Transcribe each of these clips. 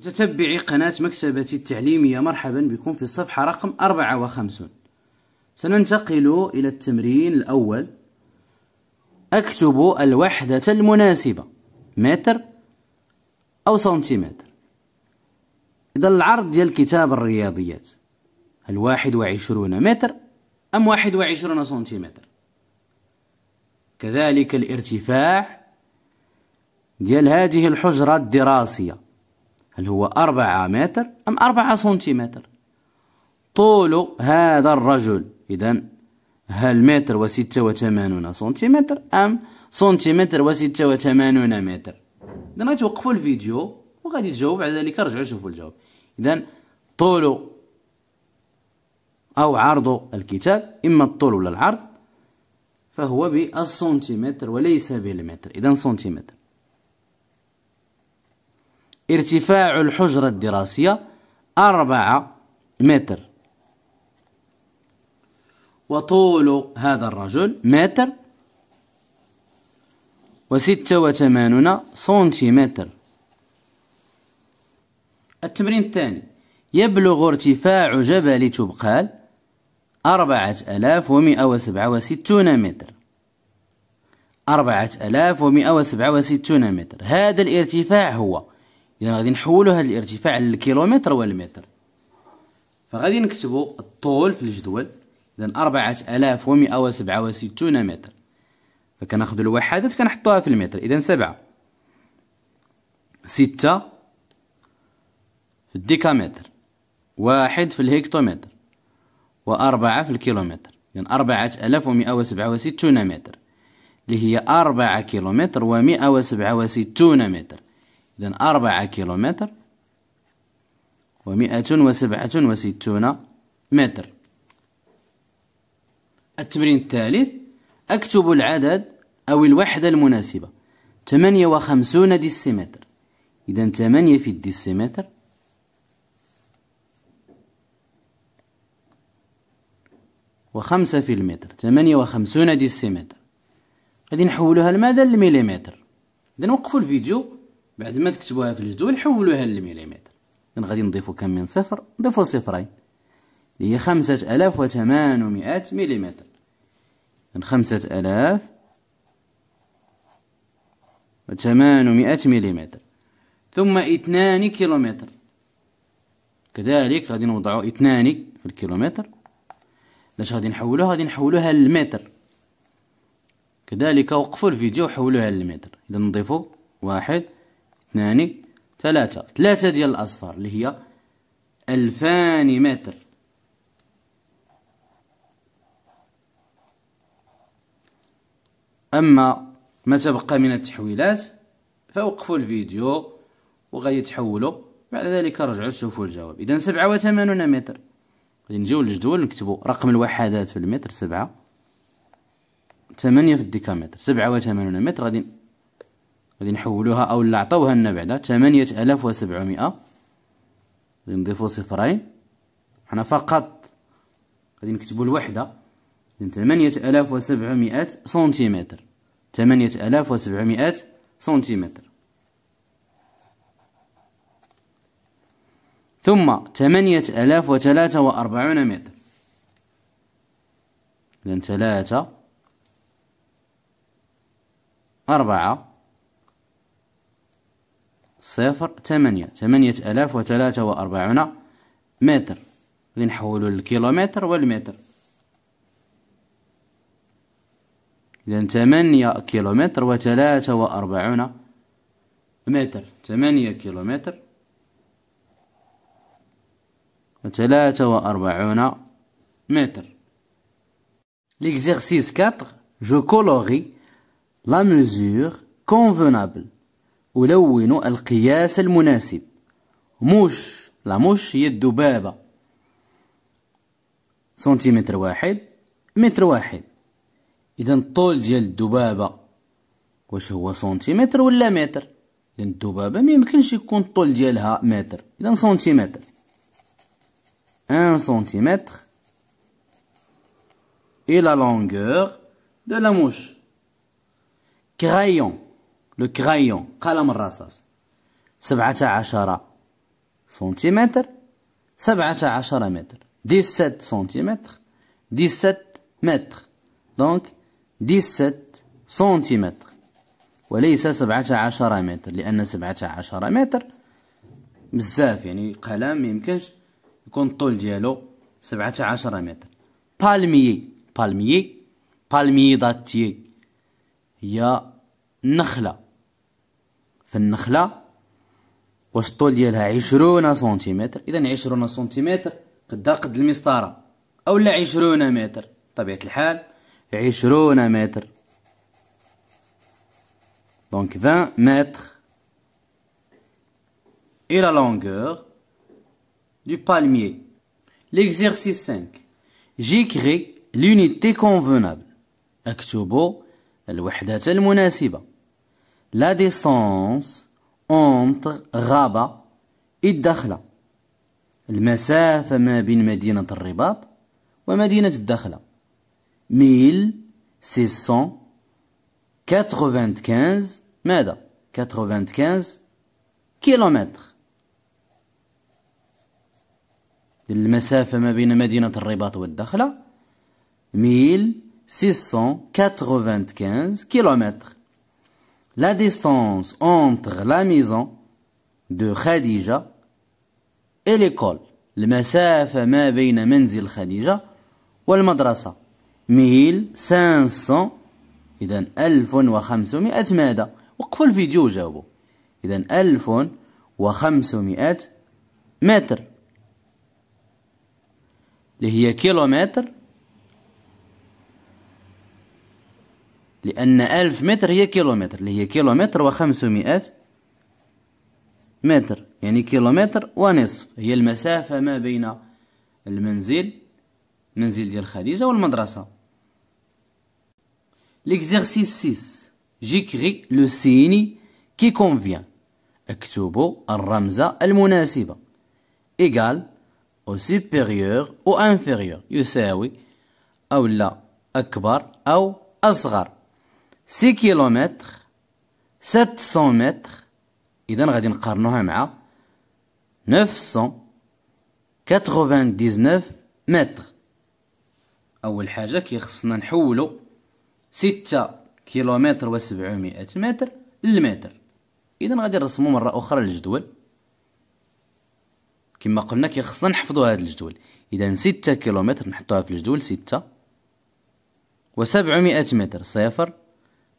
متتبعي قناة مكتبة التعليمية مرحبا بكم في الصفحة رقم 54 سننتقل إلى التمرين الأول أكتب الوحدة المناسبة متر أو سنتيمتر إذا العرض ديال كتاب الرياضيات هل واحد وعشرون متر أم واحد وعشرون سنتيمتر كذلك الارتفاع ديال هذه الحجرة الدراسية هل هو أربعة متر أم أربعة سنتيمتر طول هذا الرجل إذا هل متر وستة وثمانون سنتيمتر أم سنتيمتر وستة وثمانون متر إذا غادي توقفوا الفيديو وغادي تجاوب بعد ذلك رجعوا شوفوا الجواب إذا طول أو عرض الكتاب إما الطول ولا العرض فهو بالسنتيمتر وليس بالمتر إذا سنتيمتر ارتفاع الحجرة الدراسية أربعة متر وطول هذا الرجل متر وستة وثمانون سنتيمتر التمرين الثاني يبلغ ارتفاع جبل تبقال أربعة ألاف ومئة وسبعة وستون متر أربعة ألاف ومئة وسبعة وستون متر هذا الارتفاع هو اذا غادي نحولوا هذا الارتفاع للكيلومتر والمتر فغادي نكتبوا الطول في الجدول اذا 4167 متر فكناخذوا الوحدات كنحطوها في المتر اذا سبعة ستة في الديكامتر واحد في الهكتومتر وأربعة في الكيلومتر يعني أربعة ألاف ومئة وسبعة وستون متر اللي هي أربعة كيلومتر ومئة وسبعة وستون متر إذا أربعة كيلومتر ومائة وسبعة وستون متر التمرين الثالث أكتب العدد أو الوحدة المناسبة ثمانية وخمسون ديسيمتر إذا ثمانية في الديسيمتر وخمسة في المتر ثمانية وخمسون ديسيمتر غادي نحولوها لماذا للمليمتر إذا وقفوا الفيديو بعد ما تكتبوها في الجدول حولوها للمليمتر اذا غادي نضيفو كم من صفر نضيفو صفرين اللي هي خمسة آلاف وثمانمائة مليمتر من خمسة آلاف وثمانمائة مليمتر ثم اثنان كيلومتر كذلك غادي نوضعو اثنان في الكيلومتر لاش غادي نحولوها غادي نحولوها للمتر كذلك وقفوا الفيديو وحولوها للمتر اذا نضيفو واحد اثنان ثلاثة ثلاثة ديال الأصفار اللي هي ألفان متر أما ما تبقى من التحويلات فوقفوا الفيديو وغادي تحولوا بعد ذلك رجعوا تشوفوا الجواب إذا سبعة وثمانون متر غادي نجيو للجدول نكتبوا رقم الوحدات في المتر سبعة ثمانية في الديكامتر سبعة وثمانون متر غادي غادي نحولوها او لا عطاوها لنا بعدا 8700 غادي نضيفو صفرين حنا فقط غادي نكتبو الوحده الاف 8700 سنتيمتر 8700 سنتيمتر ثم 8043 متر إذن ثلاثة أربعة صفر ثمانية ثمانية آلاف وثلاثة وأربعون متر لنحول الكيلومتر والمتر إذن ثمانية كيلومتر وثلاثة وأربعون متر ثمانية كيلومتر وثلاثة وأربعون متر L'exercice 4, je colorie la mesure convenable. ألون القياس المناسب موش لا موش هي الذبابة سنتيمتر واحد متر واحد إذا الطول ديال الذبابة واش هو سنتيمتر ولا متر إذا الذبابة ميمكنش يكون الطول ديالها متر إذا سنتيمتر ان سنتيمتر إلى لونغوغ دو لا موش كرايون لو كرايون قلم الرصاص سبعة عشر سنتيمتر سبعة عشر متر ديسات سنتيمتر ديسات متر دونك ديسات سنتيمتر وليس سبعة عشر متر لأن سبعة عشر متر بزاف يعني القلم ميمكنش يكون الطول ديالو سبعة عشر متر بالميي بالميي بالميي داتي هي نخلة في النخلة واش الطول ديالها عشرون سنتيمتر إذا عشرون سنتيمتر قد قد المسطرة أولا عشرون متر طبيعة الحال عشرون متر دونك 20 متر et la longueur du palmier. L'exercice 5. J'écris l'unité convenable. أكتبو الوحدات المناسبة. لا ديسونس اونتر غابة الداخلة المسافة ما بين مدينة الرباط ومدينة الداخلة 1695 ماذا 95 كيلومتر المسافة ما بين مدينة الرباط والداخلة 1695 كيلومتر la distance entre la maison de Khadija et l'école المسافة ما بين منزل خديجة والمدرسة ميل 500 إذا 1500 ماذا وقفوا الفيديو وجاوبوا إذا 1500 متر اللي هي كيلومتر لأن ألف متر هي كيلومتر اللي هي كيلومتر وخمسمائة متر يعني كيلومتر ونصف هي المسافة ما بين المنزل منزل ديال خديجة والمدرسة ليكزارسيس 6 جيكري لو سيني كي كونفيان اكتبوا الرمزة المناسبة إيكال أو سوبيريور أو انفيريور يساوي أو لا أكبر أو أصغر 6 كيلومتر 700 متر اذا غادي نقارنوها مع 999 متر اول حاجه كيخصنا نحولو 6 كيلومتر و700 متر للمتر اذا غادي نرسمو مره اخرى الجدول كما قلنا كيخصنا نحفظوا هذا الجدول اذا 6 كيلومتر نحطوها في الجدول 6 و700 متر صفر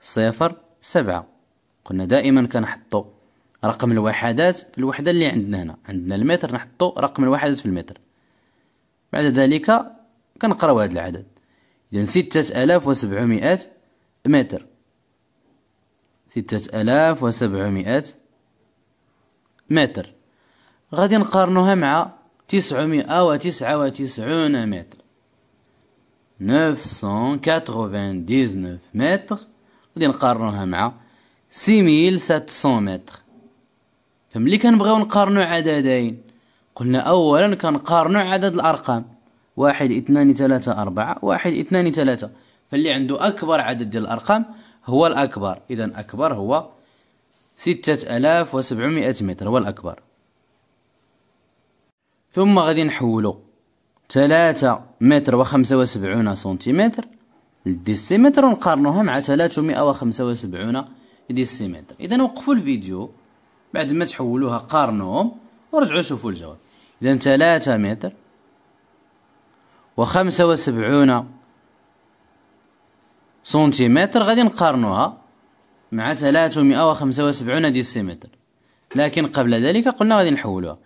صفر سبعة قلنا دائما كنحطو رقم الوحدات في الوحدة اللي عندنا هنا عندنا المتر نحطو رقم الوحدات في المتر بعد ذلك كنقراو هذا العدد إذا ستة آلاف وسبعمائة متر ستة آلاف وسبعمائة متر غادي نقارنوها مع تسعمائة وتسعة وتسعون متر 999 متر غادي نقارنوها مع 6700 متر فملي كنبغيو نقارنو عددين قلنا اولا كنقارنو عدد الارقام واحد اثنان ثلاثة أربعة واحد اثنان ثلاثة فاللي عنده أكبر عدد ديال الأرقام هو الأكبر إذا أكبر هو ستة ألاف وسبعمائة متر هو الأكبر ثم غادي نحولو ثلاثة متر وخمسة وسبعون سنتيمتر للديسيمتر ونقارنوها مع 375 ديسيمتر اذا وقفوا الفيديو بعد ما تحولوها قارنوهم ورجعوا شوفوا الجواب اذا 3 متر و75 سنتيمتر غادي نقارنوها مع 375 ديسيمتر لكن قبل ذلك قلنا غادي نحولوها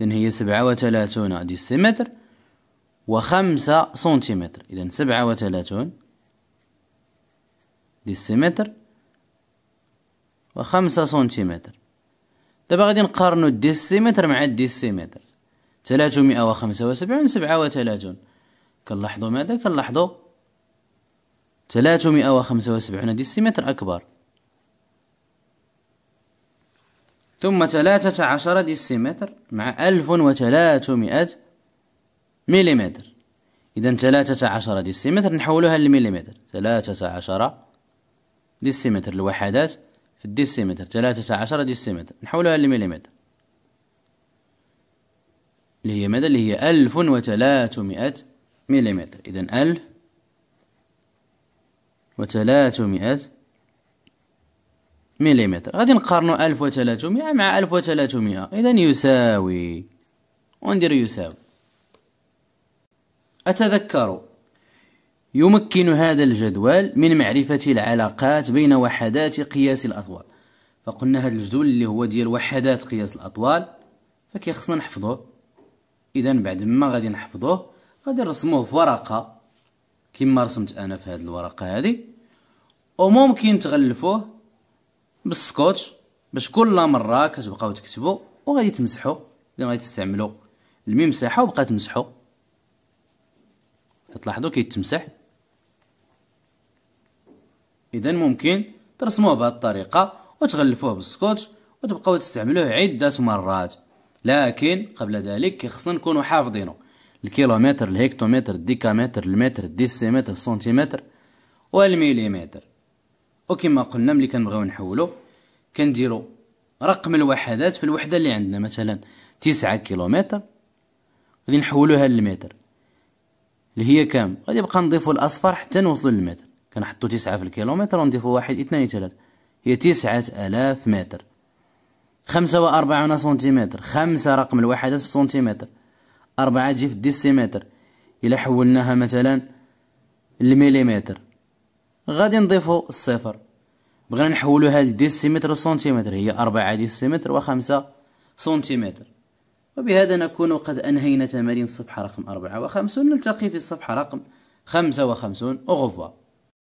اذا هي 37 ديسيمتر و5 سنتيمتر اذا 37 ديسيمتر وخمسة سنتيمتر دابا غادي نقارنو الديسيمتر مع الديسيمتر تلاتمائة وخمسة وسبعون سبعة وتلاتون كنلاحظو ماذا كنلاحظو تلاتمائة وخمسة وسبعون ديسيمتر أكبر ثم ثلاثة عشر ديسيمتر مع ألف وتلاتمائة مليمتر إذا ثلاثة عشر ديسيمتر نحولها للمليمتر ثلاثة عشر ديسيمتر الوحدات في الديسيمتر ثلاثة عشر ديسيمتر نحولها لمليمتر اللي هي ماذا اللي هي ألف وثلاثمائة مليمتر إذا ألف وثلاثمائة مليمتر غادي نقارنو ألف وثلاثمائة مع ألف وثلاثمائة إذا يساوي وندير يساوي أتذكر يمكن هذا الجدول من معرفة العلاقات بين وحدات قياس الأطوال فقلنا هذا الجدول اللي هو ديال وحدات قياس الأطوال فكيخصنا نحفظوه إذا بعد ما غادي نحفظوه غادي نرسموه في ورقة كما رسمت أنا في هذه الورقة هذه وممكن تغلفوه بالسكوتش باش كل مرة كتبقاو تكتبوا وغادي تمسحوا إذا غادي تستعملوا الممسحة وبقى تمسحوا كتلاحظوا كيتمسح اذا ممكن ترسموه بهذه الطريقه وتغلفوه بالسكوتش وتبقاو تستعملوه عده مرات لكن قبل ذلك خصنا نكونوا حافظينه الكيلومتر الهكتومتر الديكامتر المتر الديسيمتر السنتيمتر والمليمتر وكما قلنا ملي كنبغيو نحولو كنديرو رقم الوحدات في الوحده اللي عندنا مثلا تسعة كيلومتر غادي نحولوها للمتر اللي هي كام غادي نبقى نضيفو الاصفر حتى نوصلو للمتر كنحطو تسعة في الكيلومتر ونضيفو واحد اثنين ثلاثة هي تسعة آلاف متر خمسة وأربعون سنتيمتر خمسة رقم الوحدات في سنتيمتر أربعة تجي في الديسيمتر إلا حولناها مثلا لمليمتر غادي نضيفو الصفر بغينا نحولوها لديسيمتر سنتيمتر هي أربعة ديسيمتر وخمسة سنتيمتر وبهذا نكون قد أنهينا تمارين الصفحة رقم أربعة وخمسون نلتقي في الصفحة رقم خمسة وخمسون اغفر